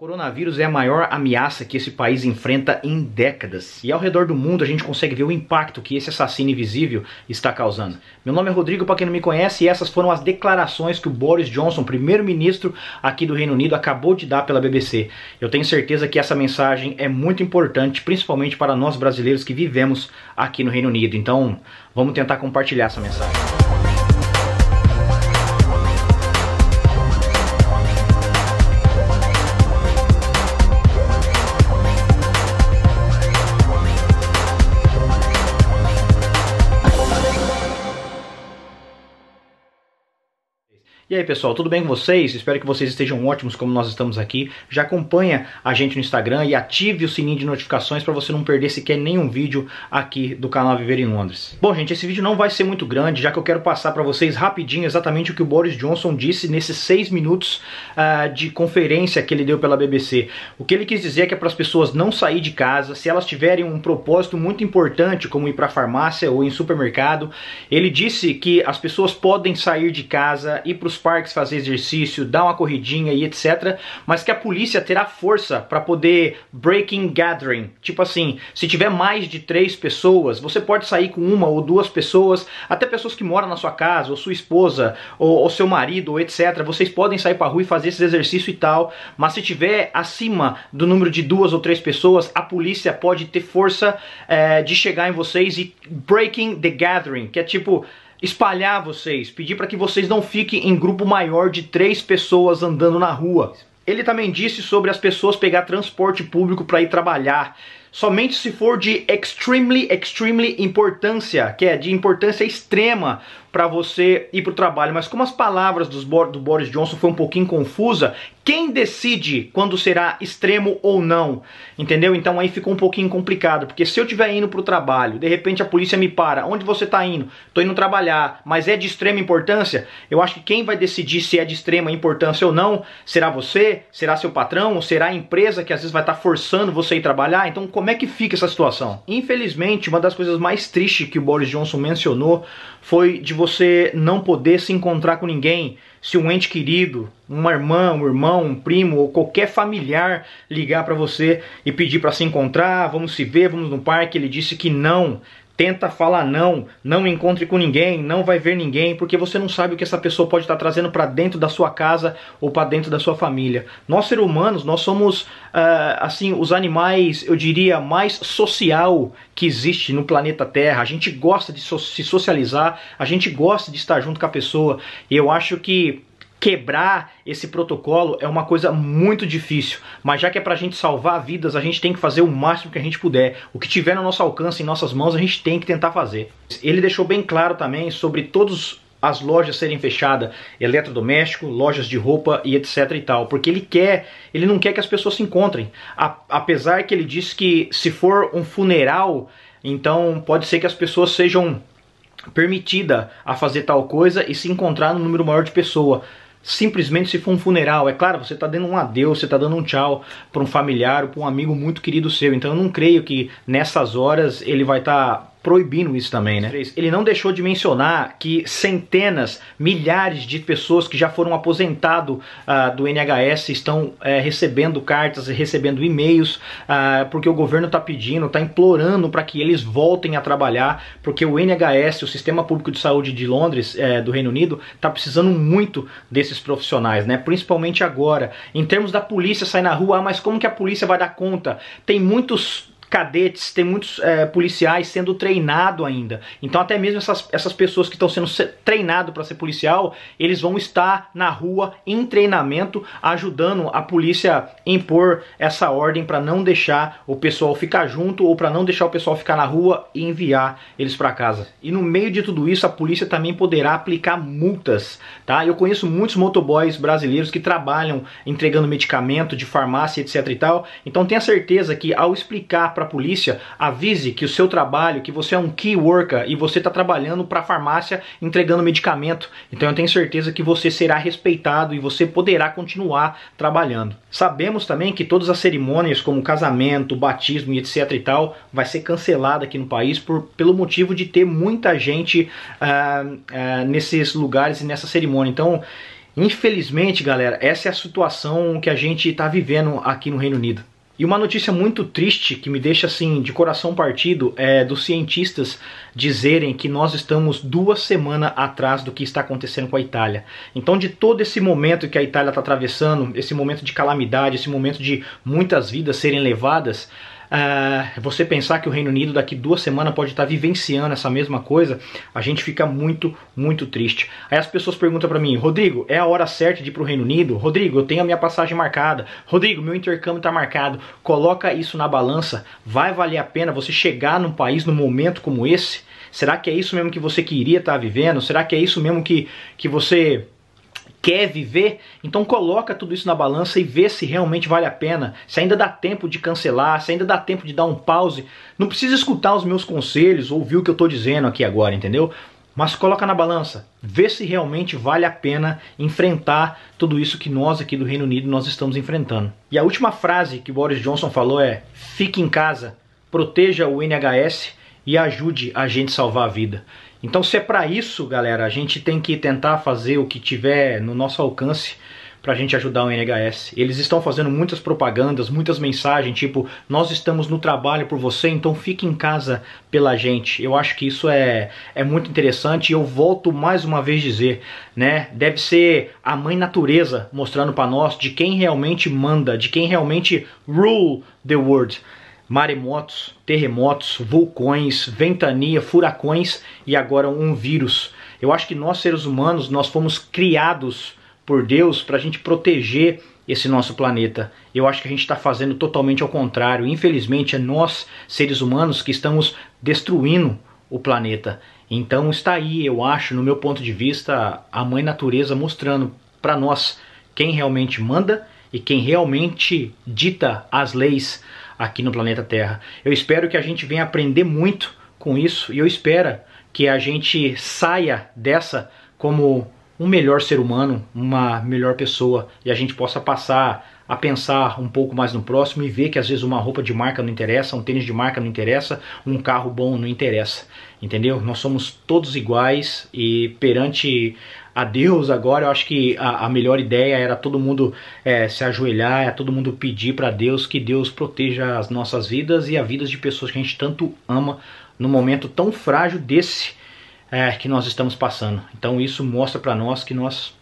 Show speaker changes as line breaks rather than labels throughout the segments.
coronavírus é a maior ameaça que esse país enfrenta em décadas. E ao redor do mundo a gente consegue ver o impacto que esse assassino invisível está causando. Meu nome é Rodrigo, para quem não me conhece, e essas foram as declarações que o Boris Johnson, primeiro-ministro aqui do Reino Unido, acabou de dar pela BBC. Eu tenho certeza que essa mensagem é muito importante, principalmente para nós brasileiros que vivemos aqui no Reino Unido. Então, vamos tentar compartilhar essa mensagem. E aí pessoal, tudo bem com vocês? Espero que vocês estejam ótimos como nós estamos aqui. Já acompanha a gente no Instagram e ative o sininho de notificações para você não perder sequer nenhum vídeo aqui do canal Viver em Londres. Bom gente, esse vídeo não vai ser muito grande, já que eu quero passar para vocês rapidinho exatamente o que o Boris Johnson disse nesses seis minutos uh, de conferência que ele deu pela BBC. O que ele quis dizer é que é para as pessoas não sair de casa, se elas tiverem um propósito muito importante como ir para a farmácia ou em supermercado, ele disse que as pessoas podem sair de casa, ir para os parques fazer exercício, dar uma corridinha e etc. Mas que a polícia terá força para poder breaking gathering. Tipo assim, se tiver mais de três pessoas, você pode sair com uma ou duas pessoas, até pessoas que moram na sua casa, ou sua esposa, ou, ou seu marido, ou etc. Vocês podem sair pra rua e fazer esse exercício e tal. Mas se tiver acima do número de duas ou três pessoas, a polícia pode ter força é, de chegar em vocês e breaking the gathering, que é tipo espalhar vocês, pedir para que vocês não fiquem em grupo maior de três pessoas andando na rua. Ele também disse sobre as pessoas pegar transporte público para ir trabalhar, somente se for de extremely, extremely importância, que é de importância extrema, para você ir para o trabalho. Mas como as palavras do Boris Johnson foi um pouquinho confusa, quem decide quando será extremo ou não? Entendeu? Então aí ficou um pouquinho complicado, porque se eu estiver indo para o trabalho, de repente a polícia me para, onde você está indo? Estou indo trabalhar, mas é de extrema importância? Eu acho que quem vai decidir se é de extrema importância ou não, será você? Será seu patrão? Será a empresa que às vezes vai estar tá forçando você a ir trabalhar? Então como é que fica essa situação? Infelizmente, uma das coisas mais tristes que o Boris Johnson mencionou foi de você não poder se encontrar com ninguém, se um ente querido, uma irmã, um irmão, um primo ou qualquer familiar ligar para você e pedir para se encontrar, ah, vamos se ver, vamos no parque, ele disse que não. Tenta falar não, não encontre com ninguém, não vai ver ninguém, porque você não sabe o que essa pessoa pode estar trazendo para dentro da sua casa ou para dentro da sua família. Nós, seres humanos, nós somos, uh, assim, os animais, eu diria, mais social que existe no planeta Terra. A gente gosta de so se socializar, a gente gosta de estar junto com a pessoa. E eu acho que quebrar esse protocolo é uma coisa muito difícil, mas já que é pra gente salvar vidas, a gente tem que fazer o máximo que a gente puder. O que tiver no nosso alcance, em nossas mãos, a gente tem que tentar fazer. Ele deixou bem claro também sobre todos as lojas serem fechadas, eletrodoméstico, lojas de roupa e etc e tal, porque ele quer, ele não quer que as pessoas se encontrem. A, apesar que ele diz que se for um funeral, então pode ser que as pessoas sejam permitida a fazer tal coisa e se encontrar no número maior de pessoa, simplesmente se for um funeral. É claro, você está dando um adeus, você está dando um tchau para um familiar ou para um amigo muito querido seu. Então eu não creio que nessas horas ele vai estar tá proibindo isso também, né? Ele não deixou de mencionar que centenas, milhares de pessoas que já foram aposentado uh, do NHS estão uh, recebendo cartas, recebendo e-mails, uh, porque o governo está pedindo, está implorando para que eles voltem a trabalhar, porque o NHS, o Sistema Público de Saúde de Londres, eh, do Reino Unido, está precisando muito desses profissionais, né? Principalmente agora. Em termos da polícia sair na rua, ah, mas como que a polícia vai dar conta? Tem muitos cadetes, tem muitos é, policiais sendo treinado ainda. Então até mesmo essas, essas pessoas que estão sendo treinado para ser policial, eles vão estar na rua em treinamento, ajudando a polícia impor essa ordem para não deixar o pessoal ficar junto ou para não deixar o pessoal ficar na rua e enviar eles para casa. E no meio de tudo isso, a polícia também poderá aplicar multas, tá? Eu conheço muitos motoboys brasileiros que trabalham entregando medicamento de farmácia, etc e tal. Então tenha certeza que ao explicar para a polícia, avise que o seu trabalho, que você é um key worker e você está trabalhando para a farmácia entregando medicamento. Então eu tenho certeza que você será respeitado e você poderá continuar trabalhando. Sabemos também que todas as cerimônias, como casamento, batismo e etc e tal, vai ser cancelada aqui no país por, pelo motivo de ter muita gente ah, ah, nesses lugares e nessa cerimônia. Então Infelizmente, galera, essa é a situação que a gente está vivendo aqui no Reino Unido. E uma notícia muito triste que me deixa assim de coração partido é dos cientistas dizerem que nós estamos duas semanas atrás do que está acontecendo com a Itália. Então, de todo esse momento que a Itália está atravessando, esse momento de calamidade, esse momento de muitas vidas serem levadas, Uh, você pensar que o Reino Unido daqui duas semanas pode estar tá vivenciando essa mesma coisa, a gente fica muito, muito triste. Aí as pessoas perguntam para mim, Rodrigo, é a hora certa de ir pro Reino Unido? Rodrigo, eu tenho a minha passagem marcada. Rodrigo, meu intercâmbio tá marcado. Coloca isso na balança. Vai valer a pena você chegar num país num momento como esse? Será que é isso mesmo que você queria estar tá vivendo? Será que é isso mesmo que, que você quer viver, então coloca tudo isso na balança e vê se realmente vale a pena, se ainda dá tempo de cancelar, se ainda dá tempo de dar um pause. Não precisa escutar os meus conselhos, ouvir o que eu estou dizendo aqui agora, entendeu? Mas coloca na balança, vê se realmente vale a pena enfrentar tudo isso que nós aqui do Reino Unido nós estamos enfrentando. E a última frase que Boris Johnson falou é: fique em casa, proteja o NHS e ajude a gente a salvar a vida. Então, se é para isso, galera, a gente tem que tentar fazer o que tiver no nosso alcance para a gente ajudar o NHS. Eles estão fazendo muitas propagandas, muitas mensagens, tipo, nós estamos no trabalho por você, então fique em casa pela gente. Eu acho que isso é, é muito interessante e eu volto mais uma vez dizer, né? Deve ser a mãe natureza mostrando para nós de quem realmente manda, de quem realmente rule the world maremotos, terremotos, vulcões, ventania, furacões e agora um vírus. Eu acho que nós seres humanos nós fomos criados por Deus para a gente proteger esse nosso planeta. Eu acho que a gente está fazendo totalmente ao contrário. Infelizmente é nós seres humanos que estamos destruindo o planeta. Então está aí, eu acho, no meu ponto de vista, a mãe natureza mostrando para nós quem realmente manda e quem realmente dita as leis aqui no planeta Terra. Eu espero que a gente venha aprender muito com isso e eu espero que a gente saia dessa como um melhor ser humano, uma melhor pessoa e a gente possa passar a pensar um pouco mais no próximo e ver que às vezes uma roupa de marca não interessa, um tênis de marca não interessa, um carro bom não interessa, entendeu? Nós somos todos iguais e perante a Deus agora, eu acho que a, a melhor ideia era todo mundo é, se ajoelhar, é todo mundo pedir para Deus que Deus proteja as nossas vidas e a vidas de pessoas que a gente tanto ama no momento tão frágil desse é, que nós estamos passando. Então isso mostra para nós que nós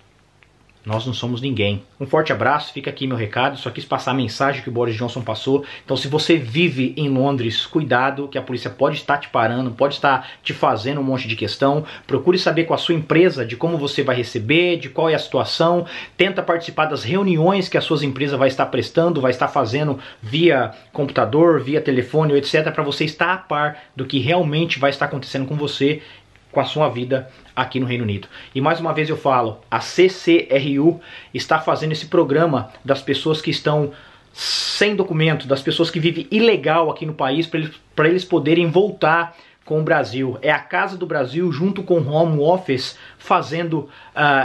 nós não somos ninguém. Um forte abraço, fica aqui meu recado. Só quis passar a mensagem que o Boris Johnson passou. Então, se você vive em Londres, cuidado, que a polícia pode estar te parando, pode estar te fazendo um monte de questão. Procure saber com a sua empresa de como você vai receber, de qual é a situação. Tenta participar das reuniões que a sua empresa vai estar prestando, vai estar fazendo via computador, via telefone, etc., para você estar a par do que realmente vai estar acontecendo com você com a sua vida aqui no Reino Unido. E mais uma vez eu falo, a CCRU está fazendo esse programa das pessoas que estão sem documento, das pessoas que vivem ilegal aqui no país, para eles, eles poderem voltar com o Brasil. É a Casa do Brasil, junto com o Home Office, fazendo uh,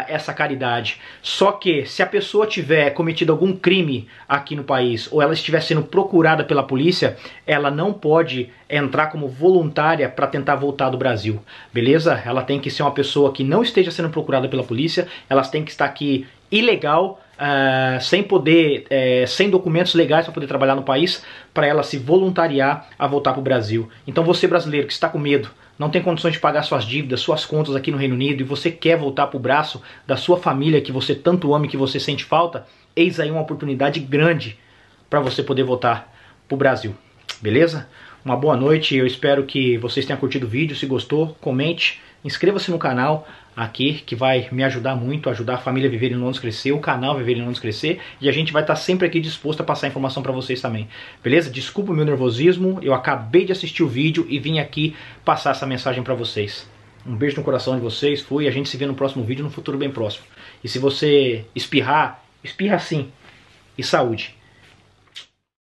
essa caridade. Só que se a pessoa tiver cometido algum crime aqui no país ou ela estiver sendo procurada pela polícia, ela não pode entrar como voluntária para tentar voltar do Brasil, beleza? Ela tem que ser uma pessoa que não esteja sendo procurada pela polícia, elas têm que estar aqui ilegal Uh, sem poder, uh, sem documentos legais para poder trabalhar no país, para ela se voluntariar a voltar para o Brasil. Então você brasileiro que está com medo, não tem condições de pagar suas dívidas, suas contas aqui no Reino Unido e você quer voltar para o braço da sua família que você tanto ama e que você sente falta, eis aí uma oportunidade grande para você poder voltar para o Brasil. Beleza? Uma boa noite, eu espero que vocês tenham curtido o vídeo. Se gostou, comente, Inscreva-se no canal aqui, que vai me ajudar muito, ajudar a família Viver em Londres crescer, o canal Viver em Londres crescer, e a gente vai estar tá sempre aqui disposto a passar informação para vocês também. Beleza? Desculpa o meu nervosismo, eu acabei de assistir o vídeo e vim aqui passar essa mensagem para vocês. Um beijo no coração de vocês, fui, a gente se vê no próximo vídeo, no futuro bem próximo. E se você espirrar, espirra sim. E saúde.